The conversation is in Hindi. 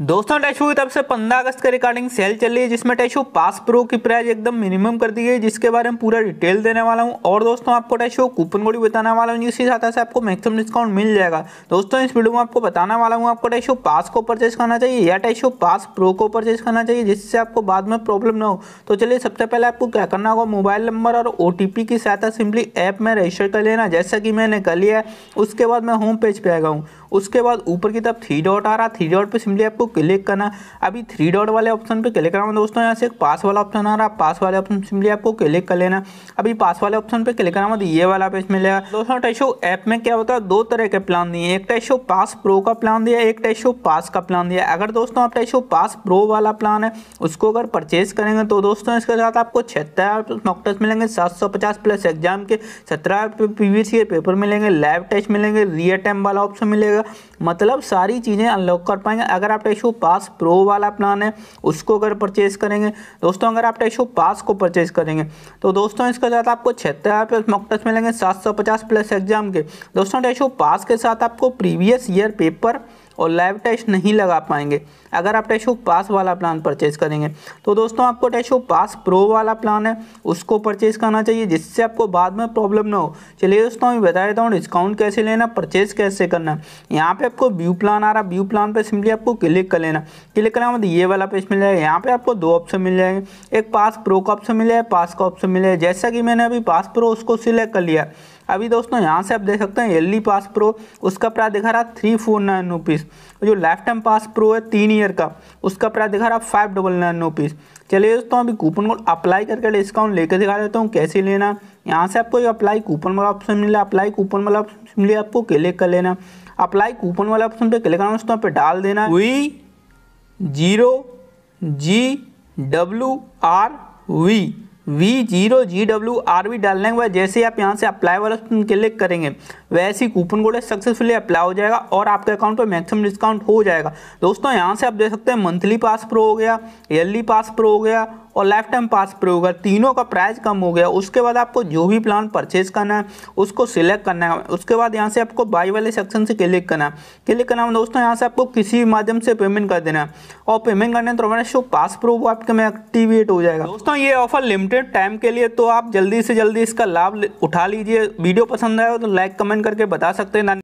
दोस्तों टैशू की तरफ से 15 अगस्त के रिकॉर्डिंग सेल चल रही है जिसमें टैशू पास प्रो की प्राइस एकदम मिनिमम कर दी गई जिसके बारे में पूरा डिटेल देने वाला हूं और दोस्तों आपको टेशू कूपन कोड भी बताने वाला हूं जिसके साथ से आपको मैक्सिमम डिस्काउंट मिल जाएगा दोस्तों इस वीडियो में आपको बताने वाला हूँ आपको टेशू पास को परचेज करना चाहिए या टैशो पास प्रो को परचेज करना चाहिए जिससे आपको बाद में प्रॉब्लम ना हो तो चलिए सबसे पहले आपको क्या करना होगा मोबाइल नंबर और ओ की सहायता सिंपली ऐप में रजिस्टर कर लेना जैसा कि मैंने कर लिया है उसके बाद मैं होम पेज पर आ गया हूँ उसके बाद ऊपर की तरफ थ्री डॉट आ रहा थ्री डॉट पर सिंपली आपको क्लिक करना अभी थ्री डॉट वाले ऑप्शन पर क्लिक करना दोस्तों यहाँ से पास वाला ऑप्शन आ रहा है पास वाले ऑप्शन सिंपली आपको क्लिक कर लेना अभी पास वाले ऑप्शन पर क्लिक करना ये वाला पेज मिलेगा दोस्तों टैशो ऐप में क्या होता है दो तरह के प्लान दिए एक टैशो पास प्रो का प्लान दिया एक टैशो पास का प्लान दिया अगर दोस्तों आप टैशो पास प्रो वाला प्लान है उसको अगर परचेज करेंगे तो दोस्तों इसके साथ आपको छहत्तर मॉक मिलेंगे सात सौ पचास प्लस एग्जाम के सत्रह पीवीसी के पेपर मिलेंगे लैब टेस्ट मिलेंगे रियल टाइम वाला ऑप्शन मिलेगा मतलब सारी चीज़ें अनलॉक कर पाएंगे अगर आप टेक्सो पास प्रो वाला प्लान है उसको अगर परचेज़ करेंगे दोस्तों अगर आप टेक्सो पास को परचेज़ करेंगे तो दोस्तों इसके साथ आपको छिहत्तर हज़ार प्लस मॉकटेस्ट मिलेंगे सात सौ पचास प्लस एग्जाम के दोस्तों टेक्सो पास के साथ आपको प्रीवियस ईयर पेपर और लैब टेस्ट नहीं लगा पाएंगे अगर आप टैशो पास वाला प्लान परचेज करेंगे तो दोस्तों आपको टैशो पास प्रो वाला प्लान है उसको परचेज करना चाहिए जिससे आपको बाद में प्रॉब्लम ना हो चलिए दोस्तों मैं बता देता हूँ डिस्काउंट कैसे लेना परचेज कैसे करना है यहाँ पे आपको व्यू प्लान आ रहा है व्यू प्लान पर सिंपली आपको क्लिक कर लेना क्लिक करना मतलब ये वाला पेज मिल जाएगा यहाँ पे आपको दो ऑप्शन मिल जाएंगे एक पास प्रो का ऑप्शन मिले पास का ऑप्शन मिले जैसा कि मैंने अभी पास प्रो उसको सिलेक्ट कर लिया अभी दोस्तों यहाँ से आप देख सकते हैं एल पास प्रो उसका प्राइस दिखा रहा थ्री फोर नाइन रुपीज़ जो लाइफ टाइम पास प्रो है तीन ईयर का उसका प्राइस दिखा रहा फाइव डबल नाइन रुपीज़ चलिए दोस्तों अभी कूपन कोड अप्लाई करके डिस्काउंट लेकर दिखा देता हूँ कैसे लेना यहाँ से आपको अप्लाई कूपन वाला ऑप्शन मिला अप्लाई कूपन वाला ऑप्शन मिले आपको क्लिक कर लेना अप्लाई कूपन वाला ऑप्शन पर क्लिक करना दोस्तों पे डाल देना V zero G W R V V zero G W R V डालने के बाद जैसे आप यहाँ से अप्लाई वाला क्लिक करेंगे वैसे ही कूपन कोड सक्सेसफुली अप्लाई हो जाएगा और आपके अकाउंट पर मैक्सिमम डिस्काउंट हो जाएगा दोस्तों यहाँ से आप देख सकते हैं मंथली पास प्रो हो गया ईयरली पास प्रो हो गया और लाइफ टाइम पास प्रो होगा तीनों का प्राइस कम हो गया उसके बाद आपको जो भी प्लान परचेज करना है उसको सिलेक्ट करना है उसके बाद यहाँ से आपको बाई वाले सेक्शन से क्लिक करना है क्लिक करना है मतलब दोस्तों यहाँ से आपको किसी भी माध्यम से पेमेंट कर देना है और पेमेंट करने तो हमारे शो पास प्रो वो आपके में एक्टिवेट हो जाएगा दोस्तों ये ऑफर लिमिटेड टाइम के लिए तो आप जल्दी से जल्दी इसका लाभ उठा लीजिए वीडियो पसंद आए तो लाइक कमेंट करके बता सकते हैं